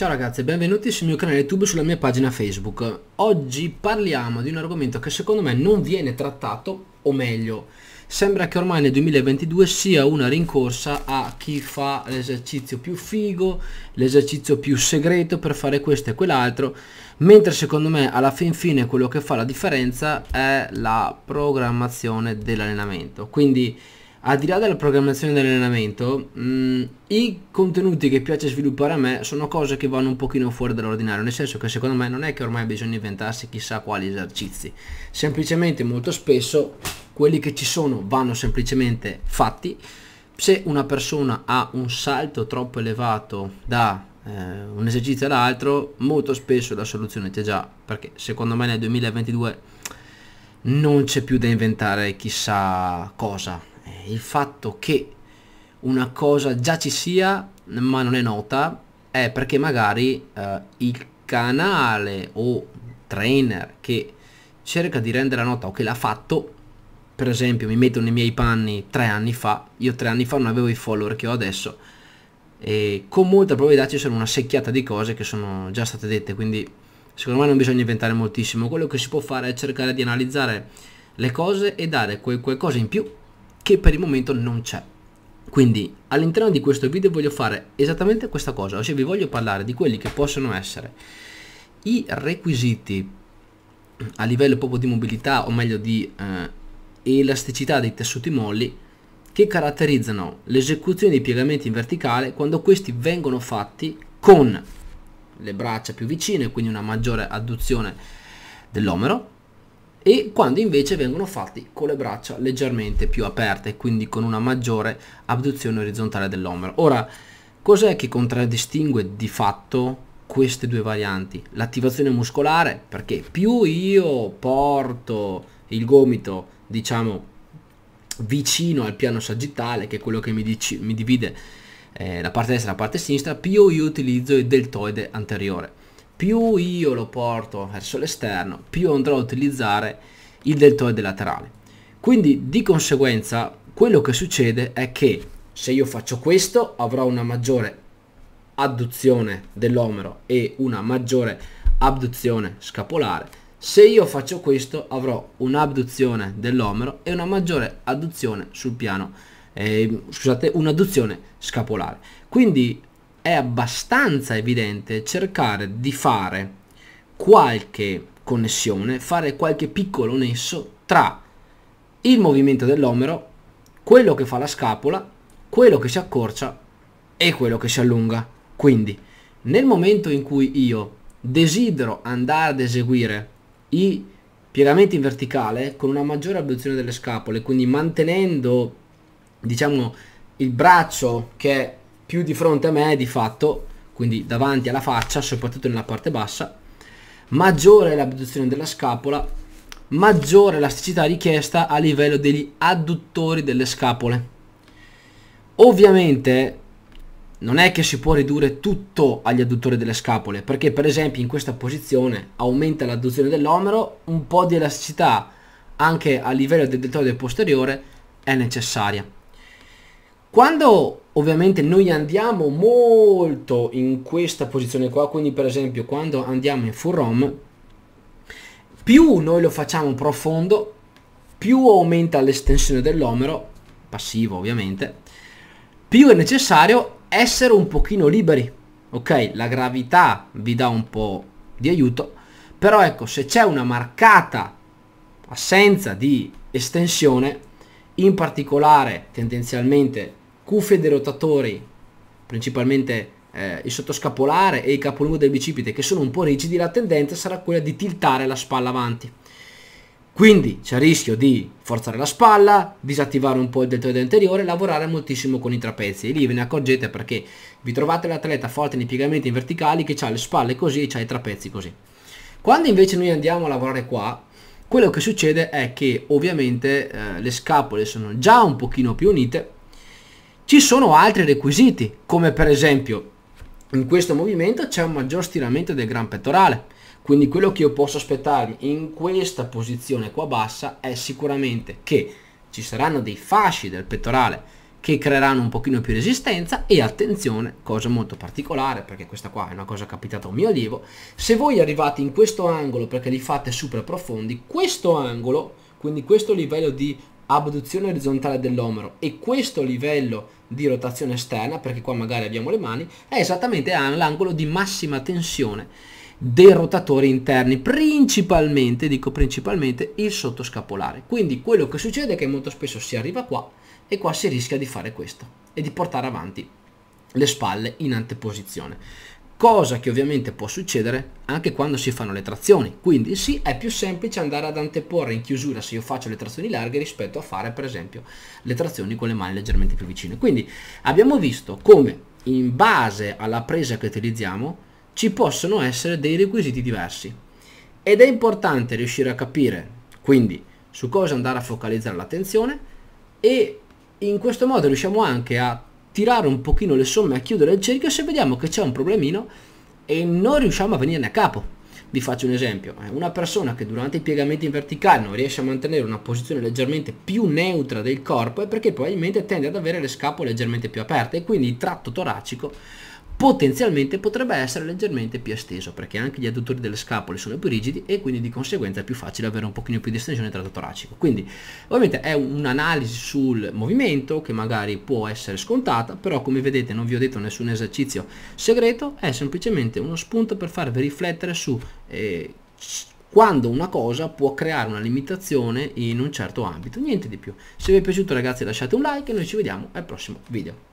Ciao ragazzi e benvenuti sul mio canale YouTube e sulla mia pagina Facebook. Oggi parliamo di un argomento che secondo me non viene trattato, o meglio, sembra che ormai nel 2022 sia una rincorsa a chi fa l'esercizio più figo, l'esercizio più segreto per fare questo e quell'altro, mentre secondo me alla fin fine quello che fa la differenza è la programmazione dell'allenamento. Quindi al di là della programmazione dell'allenamento, mh, mm, i contenuti che piace sviluppare a me sono cose che vanno un pochino fuori dall'ordinario, nel senso che secondo me non è che ormai bisogna inventarsi chissà quali esercizi, semplicemente molto spesso quelli che ci sono vanno semplicemente fatti, se una persona ha un salto troppo elevato da eh, un esercizio all'altro, molto spesso la soluzione c'è già, perché secondo me nel 2022 non c'è più da inventare chissà cosa eh, il fatto che una cosa già ci sia ma non è nota è perché magari eh, il canale o trainer che cerca di rendere nota o che l'ha fatto per esempio mi metto nei miei panni tre anni fa io tre anni fa non avevo i follower che ho adesso e con molta probabilità ci sono una secchiata di cose che sono già state dette quindi secondo me non bisogna inventare moltissimo quello che si può fare è cercare di analizzare le cose e dare quel qualcosa in più che per il momento non c'è. Quindi all'interno di questo video voglio fare esattamente questa cosa, ossia vi voglio parlare di quelli che possono essere i requisiti a livello proprio di mobilità o meglio di eh, elasticità dei tessuti molli che caratterizzano l'esecuzione dei piegamenti in verticale quando questi vengono fatti con le braccia più vicine, quindi una maggiore adduzione dell'omero e quando invece vengono fatti con le braccia leggermente più aperte, quindi con una maggiore abduzione orizzontale dell'omero. Ora, cos'è che contraddistingue di fatto queste due varianti? L'attivazione muscolare, perché più io porto il gomito, diciamo, vicino al piano sagittale, che è quello che mi, dici, mi divide eh, la parte destra e la parte sinistra, più io utilizzo il deltoide anteriore più io lo porto verso l'esterno, più andrò a utilizzare il deltoide laterale. Quindi di conseguenza quello che succede è che se io faccio questo avrò una maggiore adduzione dell'omero e una maggiore abduzione scapolare. Se io faccio questo avrò un'abduzione dell'omero e una maggiore adduzione sul piano, eh, scusate, un'adduzione scapolare. Quindi è abbastanza evidente cercare di fare qualche connessione, fare qualche piccolo nesso tra il movimento dell'omero, quello che fa la scapola, quello che si accorcia e quello che si allunga. Quindi, nel momento in cui io desidero andare ad eseguire i piegamenti in verticale con una maggiore abduzione delle scapole, quindi mantenendo diciamo il braccio che è più di fronte a me di fatto, quindi davanti alla faccia, soprattutto nella parte bassa, maggiore è l'abduzione della scapola, maggiore elasticità richiesta a livello degli adduttori delle scapole. Ovviamente non è che si può ridurre tutto agli adduttori delle scapole, perché per esempio in questa posizione aumenta l'adduzione dell'omero, un po' di elasticità anche a livello del deltoide posteriore è necessaria. Quando ovviamente noi andiamo molto in questa posizione qua, quindi per esempio quando andiamo in full ROM, più noi lo facciamo profondo, più aumenta l'estensione dell'omero, passivo ovviamente, più è necessario essere un pochino liberi. Ok, la gravità vi dà un po' di aiuto, però ecco, se c'è una marcata assenza di estensione, in particolare tendenzialmente cuffie dei rotatori, principalmente eh, il sottoscapolare e il capolungo del bicipite che sono un po' rigidi, la tendenza sarà quella di tiltare la spalla avanti. Quindi c'è il rischio di forzare la spalla, disattivare un po' il deltoide anteriore, lavorare moltissimo con i trapezi. E lì ve ne accorgete perché vi trovate l'atleta forte nei piegamenti in verticali che ha le spalle così e ha i trapezi così. Quando invece noi andiamo a lavorare qua, quello che succede è che ovviamente eh, le scapole sono già un pochino più unite ci sono altri requisiti, come per esempio in questo movimento c'è un maggior stiramento del gran pettorale, quindi quello che io posso aspettarmi in questa posizione qua bassa è sicuramente che ci saranno dei fasci del pettorale che creeranno un pochino più resistenza e attenzione, cosa molto particolare perché questa qua è una cosa capitata a un mio allievo, se voi arrivate in questo angolo perché li fate super profondi, questo angolo, quindi questo livello di abduzione orizzontale dell'omero e questo livello di rotazione esterna, perché qua magari abbiamo le mani, è esattamente all'angolo di massima tensione dei rotatori interni, principalmente, dico principalmente, il sottoscapolare. Quindi quello che succede è che molto spesso si arriva qua e qua si rischia di fare questo e di portare avanti le spalle in anteposizione cosa che ovviamente può succedere anche quando si fanno le trazioni. Quindi sì, è più semplice andare ad anteporre in chiusura se io faccio le trazioni larghe rispetto a fare per esempio le trazioni con le mani leggermente più vicine. Quindi abbiamo visto come in base alla presa che utilizziamo ci possono essere dei requisiti diversi ed è importante riuscire a capire quindi su cosa andare a focalizzare l'attenzione e in questo modo riusciamo anche a tirare un pochino le somme a chiudere il cerchio se vediamo che c'è un problemino e non riusciamo a venirne a capo. Vi faccio un esempio, eh. una persona che durante i piegamenti in verticale non riesce a mantenere una posizione leggermente più neutra del corpo è perché probabilmente tende ad avere le scapole leggermente più aperte e quindi il tratto toracico potenzialmente potrebbe essere leggermente più esteso perché anche gli adduttori delle scapole sono più rigidi e quindi di conseguenza è più facile avere un pochino più di estensione tra toracico quindi ovviamente è un'analisi sul movimento che magari può essere scontata però come vedete non vi ho detto nessun esercizio segreto è semplicemente uno spunto per farvi riflettere su eh, quando una cosa può creare una limitazione in un certo ambito, niente di più. Se vi è piaciuto ragazzi lasciate un like e noi ci vediamo al prossimo video.